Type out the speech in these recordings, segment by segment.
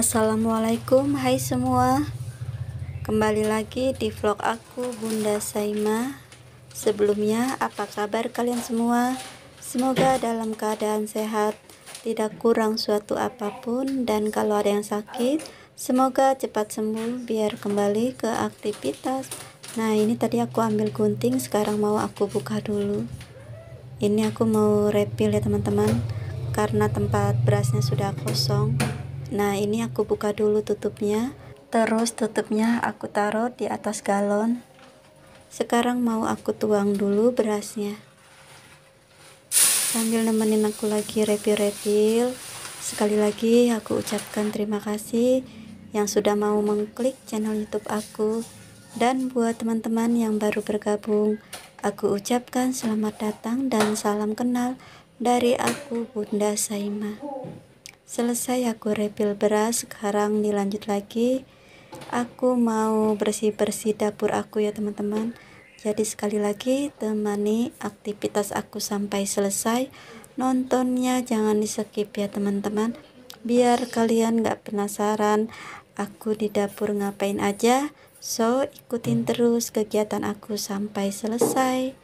Assalamualaikum hai semua Kembali lagi di vlog aku Bunda Saima Sebelumnya apa kabar kalian semua Semoga dalam keadaan sehat Tidak kurang suatu apapun Dan kalau ada yang sakit Semoga cepat sembuh biar kembali ke aktivitas Nah ini tadi aku ambil gunting Sekarang mau aku buka dulu Ini aku mau refill ya teman-teman Karena tempat berasnya sudah kosong nah ini aku buka dulu tutupnya terus tutupnya aku taruh di atas galon sekarang mau aku tuang dulu berasnya sambil nemenin aku lagi refill-refill sekali lagi aku ucapkan terima kasih yang sudah mau mengklik channel youtube aku dan buat teman-teman yang baru bergabung aku ucapkan selamat datang dan salam kenal dari aku Bunda Saima Selesai aku refill beras, sekarang dilanjut lagi. Aku mau bersih-bersih dapur aku ya teman-teman. Jadi sekali lagi temani aktivitas aku sampai selesai. Nontonnya jangan di skip ya teman-teman. Biar kalian gak penasaran aku di dapur ngapain aja. So ikutin terus kegiatan aku sampai selesai.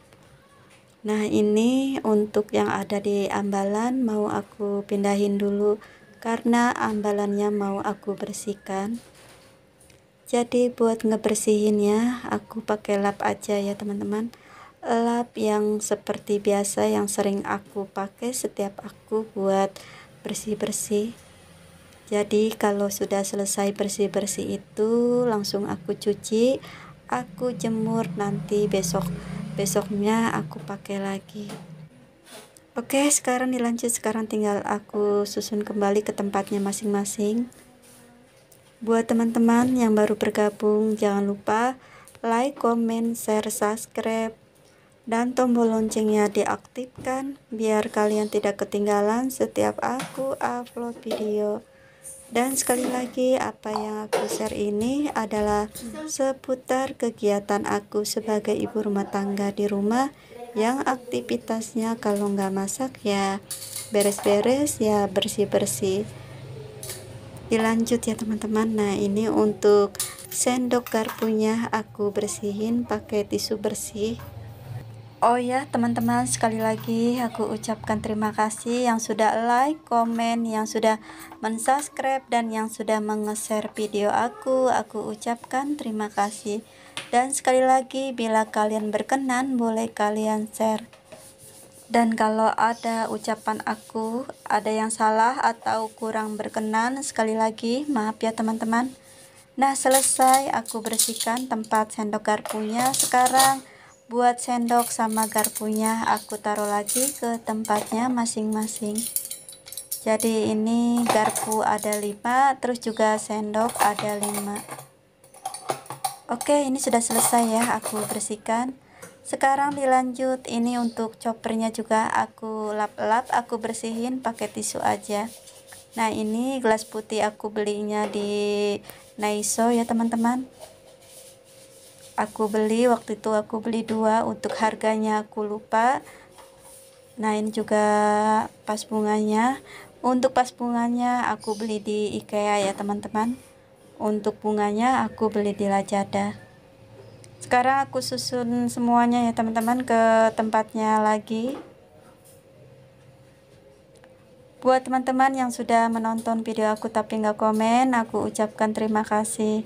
Nah ini untuk yang ada di ambalan mau aku pindahin dulu karena ambalannya mau aku bersihkan jadi buat ngebersihinnya aku pakai lap aja ya teman-teman lap yang seperti biasa yang sering aku pakai setiap aku buat bersih-bersih jadi kalau sudah selesai bersih-bersih itu langsung aku cuci aku jemur nanti besok besoknya aku pakai lagi Oke, sekarang dilanjut. Sekarang tinggal aku susun kembali ke tempatnya masing-masing. Buat teman-teman yang baru bergabung, jangan lupa like, comment, share, subscribe, dan tombol loncengnya diaktifkan biar kalian tidak ketinggalan setiap aku upload video. Dan sekali lagi, apa yang aku share ini adalah seputar kegiatan aku sebagai ibu rumah tangga di rumah yang aktivitasnya kalau nggak masak ya beres-beres ya bersih-bersih dilanjut ya teman-teman nah ini untuk sendok garpunya aku bersihin pakai tisu bersih oh ya teman-teman sekali lagi aku ucapkan terima kasih yang sudah like, komen, yang sudah mensubscribe dan yang sudah menge-share video aku aku ucapkan terima kasih dan sekali lagi, bila kalian berkenan, boleh kalian share. Dan kalau ada ucapan aku, ada yang salah atau kurang berkenan, sekali lagi maaf ya teman-teman. Nah, selesai aku bersihkan tempat sendok garpunya. Sekarang buat sendok sama garpunya aku taruh lagi ke tempatnya masing-masing. Jadi ini garpu ada lima, terus juga sendok ada lima. Oke, ini sudah selesai ya aku bersihkan. Sekarang dilanjut ini untuk choppernya juga aku lap-lap, aku bersihin pakai tisu aja. Nah, ini gelas putih aku belinya di Naiso ya, teman-teman. Aku beli waktu itu aku beli dua untuk harganya aku lupa. Nah, ini juga pas bunganya. Untuk pas bunganya aku beli di IKEA ya, teman-teman. Untuk bunganya aku beli di Lazada. Sekarang aku susun semuanya ya teman-teman ke tempatnya lagi. Buat teman-teman yang sudah menonton video aku tapi nggak komen, aku ucapkan terima kasih.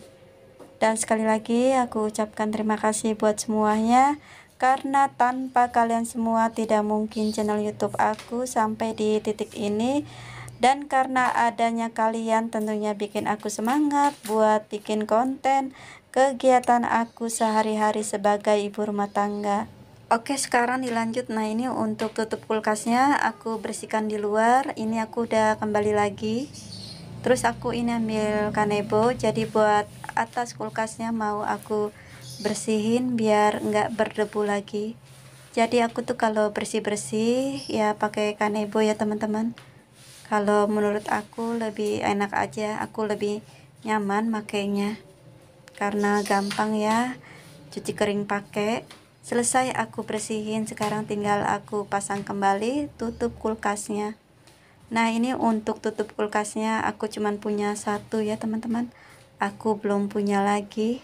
Dan sekali lagi aku ucapkan terima kasih buat semuanya karena tanpa kalian semua tidak mungkin channel YouTube aku sampai di titik ini dan karena adanya kalian tentunya bikin aku semangat buat bikin konten kegiatan aku sehari-hari sebagai ibu rumah tangga Oke sekarang dilanjut nah ini untuk tutup kulkasnya aku bersihkan di luar ini aku udah kembali lagi terus aku ini ambil kanebo jadi buat atas kulkasnya mau aku bersihin biar nggak berdebu lagi jadi aku tuh kalau bersih-bersih ya pakai kanebo ya teman-teman kalau menurut aku lebih enak aja aku lebih nyaman makainya karena gampang ya cuci kering pakai selesai aku bersihin sekarang tinggal aku pasang kembali tutup kulkasnya nah ini untuk tutup kulkasnya aku cuman punya satu ya teman-teman aku belum punya lagi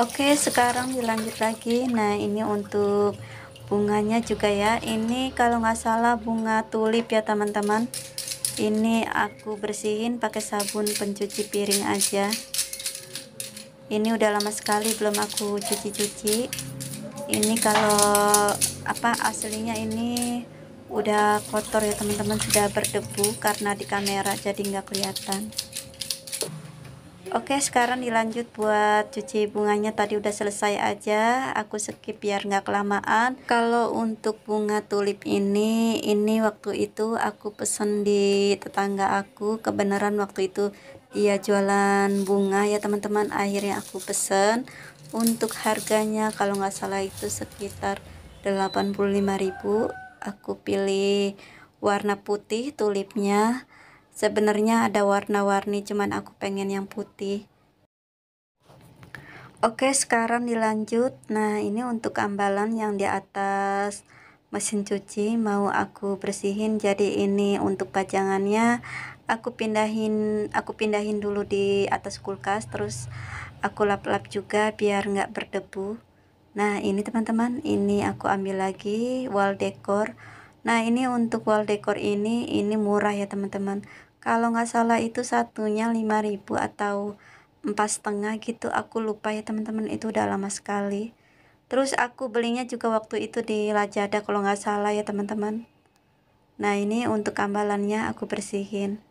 oke sekarang dilanjut lagi nah ini untuk bunganya juga ya ini kalau nggak salah bunga tulip ya teman-teman ini aku bersihin pakai sabun pencuci piring aja ini udah lama sekali belum aku cuci-cuci ini kalau apa aslinya ini udah kotor ya teman-teman sudah berdebu karena di kamera jadi nggak kelihatan Oke sekarang dilanjut buat cuci bunganya tadi udah selesai aja aku skip biar nggak kelamaan kalau untuk bunga tulip ini ini waktu itu aku pesen di tetangga aku kebenaran waktu itu dia jualan bunga ya teman-teman akhirnya aku pesen untuk harganya kalau nggak salah itu sekitar 85.000 aku pilih warna putih tulipnya sebenarnya ada warna-warni cuman aku pengen yang putih oke sekarang dilanjut nah ini untuk ambalan yang di atas mesin cuci mau aku bersihin jadi ini untuk pajangannya aku pindahin aku pindahin dulu di atas kulkas terus aku lap-lap juga biar nggak berdebu nah ini teman-teman ini aku ambil lagi wall decor Nah ini untuk wall decor ini ini murah ya teman-teman kalau nggak salah itu satunya 5000 atau empat setengah gitu aku lupa ya teman-teman itu udah lama sekali terus aku belinya juga waktu itu di Lajada kalau nggak salah ya teman-teman nah ini untuk kambalannya aku bersihin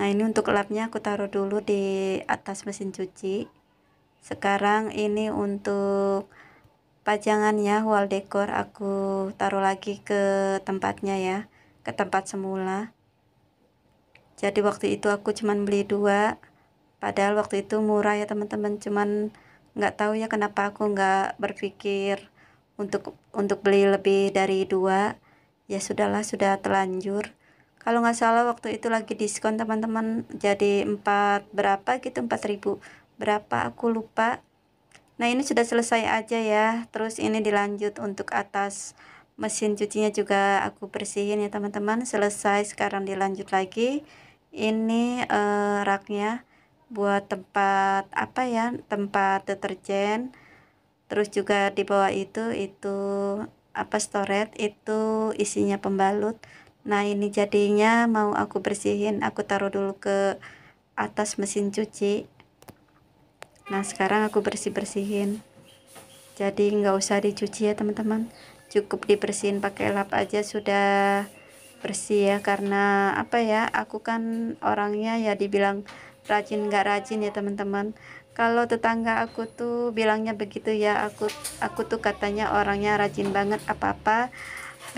nah ini untuk lapnya aku taruh dulu di atas mesin cuci sekarang ini untuk pajangannya wall decor aku taruh lagi ke tempatnya ya ke tempat semula jadi waktu itu aku cuman beli dua padahal waktu itu murah ya teman-teman cuman nggak tahu ya kenapa aku nggak berpikir untuk untuk beli lebih dari dua ya sudahlah sudah telanjur kalau nggak salah waktu itu lagi diskon teman-teman jadi empat berapa gitu empat ribu berapa aku lupa nah ini sudah selesai aja ya terus ini dilanjut untuk atas mesin cucinya juga aku bersihin ya teman-teman selesai sekarang dilanjut lagi ini eh, raknya buat tempat apa ya tempat deterjen terus juga di bawah itu itu apa storet itu isinya pembalut nah ini jadinya mau aku bersihin aku taruh dulu ke atas mesin cuci nah sekarang aku bersih-bersihin jadi nggak usah dicuci ya teman-teman cukup dibersihin pakai lap aja sudah bersih ya karena apa ya aku kan orangnya ya dibilang rajin nggak rajin ya teman-teman kalau tetangga aku tuh bilangnya begitu ya aku aku tuh katanya orangnya rajin banget apa-apa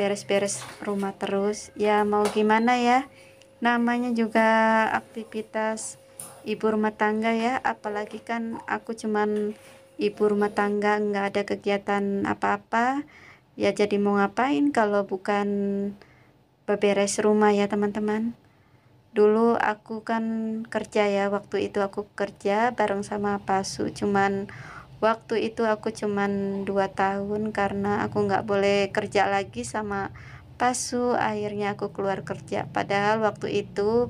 beres-beres rumah terus ya mau gimana ya namanya juga aktivitas ibu rumah tangga ya apalagi kan aku cuman ibu rumah tangga nggak ada kegiatan apa-apa ya jadi mau ngapain kalau bukan beberes rumah ya teman-teman dulu aku kan kerja ya waktu itu aku kerja bareng sama Pasu cuman waktu itu aku cuman 2 tahun karena aku nggak boleh kerja lagi sama Pasu akhirnya aku keluar kerja padahal waktu itu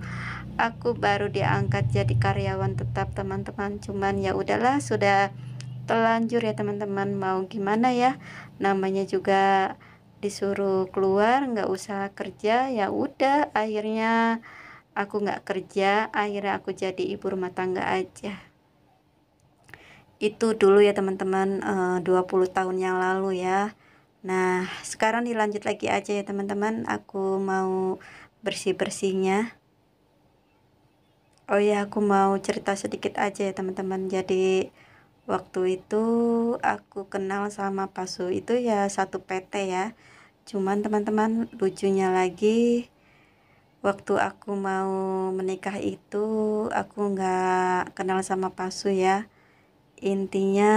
aku baru diangkat jadi karyawan tetap teman-teman cuman ya udahlah sudah telanjur ya teman-teman mau gimana ya namanya juga disuruh keluar nggak usah kerja ya udah akhirnya aku nggak kerja akhirnya aku jadi ibu rumah tangga aja itu dulu ya teman-teman 20 eh, tahun yang lalu ya Nah, sekarang dilanjut lagi aja ya teman-teman. Aku mau bersih-bersihnya. Oh iya, aku mau cerita sedikit aja ya teman-teman. Jadi waktu itu aku kenal sama Pasu itu ya satu PT ya. Cuman teman-teman lucunya lagi waktu aku mau menikah itu aku nggak kenal sama Pasu ya. Intinya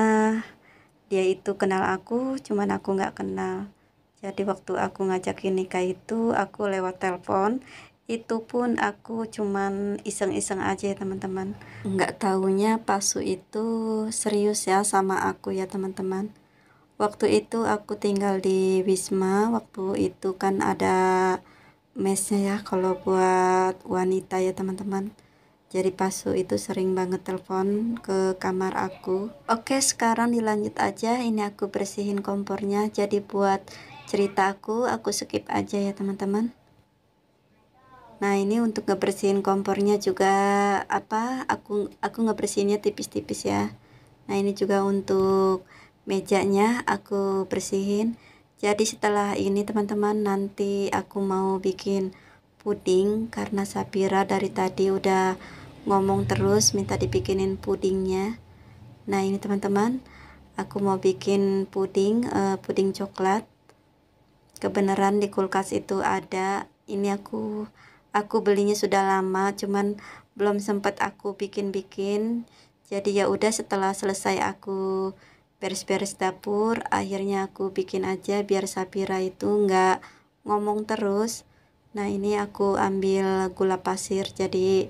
dia itu kenal aku, cuman aku nggak kenal. Jadi waktu aku ngajakin nikah itu aku lewat telepon itu pun aku cuman iseng-iseng aja ya teman-teman hmm. nggak tahunya Pasu itu serius ya sama aku ya teman-teman waktu itu aku tinggal di Wisma waktu itu kan ada mesnya ya kalau buat wanita ya teman-teman jadi Pasu itu sering banget telepon ke kamar aku oke sekarang dilanjut aja ini aku bersihin kompornya jadi buat cerita aku aku skip aja ya teman-teman Nah, ini untuk ngebersihin kompornya juga apa? Aku aku ngebersihinnya tipis-tipis ya. Nah, ini juga untuk mejanya aku bersihin. Jadi setelah ini teman-teman nanti aku mau bikin puding karena Sapira dari tadi udah ngomong terus minta dibikinin pudingnya. Nah, ini teman-teman, aku mau bikin puding uh, puding coklat. Kebenaran di kulkas itu ada. Ini aku aku belinya sudah lama cuman belum sempat aku bikin-bikin jadi ya udah setelah selesai aku beres-beres dapur akhirnya aku bikin aja biar Sapira itu nggak ngomong terus nah ini aku ambil gula pasir jadi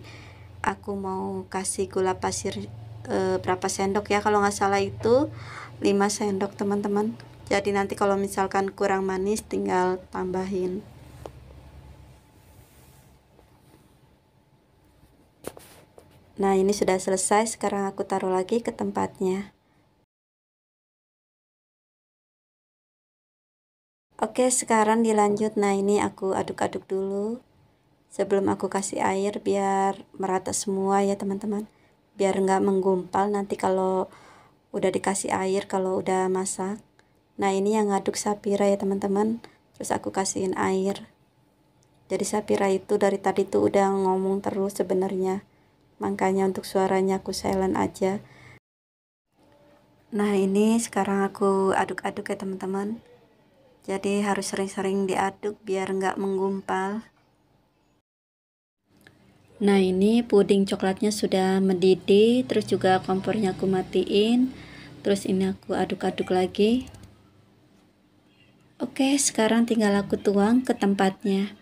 aku mau kasih gula pasir e, berapa sendok ya kalau nggak salah itu 5 sendok teman-teman jadi nanti kalau misalkan kurang manis tinggal tambahin Nah ini sudah selesai, sekarang aku taruh lagi ke tempatnya. Oke sekarang dilanjut, nah ini aku aduk-aduk dulu. Sebelum aku kasih air biar merata semua ya teman-teman. Biar nggak menggumpal nanti kalau udah dikasih air kalau udah masak. Nah ini yang ngaduk sapira ya teman-teman. Terus aku kasihin air. Jadi sapira itu dari tadi tuh udah ngomong terus sebenarnya makanya untuk suaranya aku silent aja nah ini sekarang aku aduk-aduk ya teman-teman jadi harus sering-sering diaduk biar nggak menggumpal nah ini puding coklatnya sudah mendidih terus juga kompornya aku matiin terus ini aku aduk-aduk lagi oke sekarang tinggal aku tuang ke tempatnya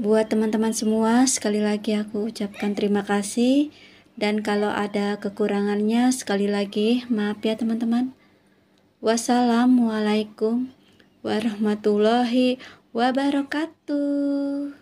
Buat teman-teman semua, sekali lagi aku ucapkan terima kasih. Dan kalau ada kekurangannya, sekali lagi maaf ya teman-teman. Wassalamualaikum warahmatullahi wabarakatuh.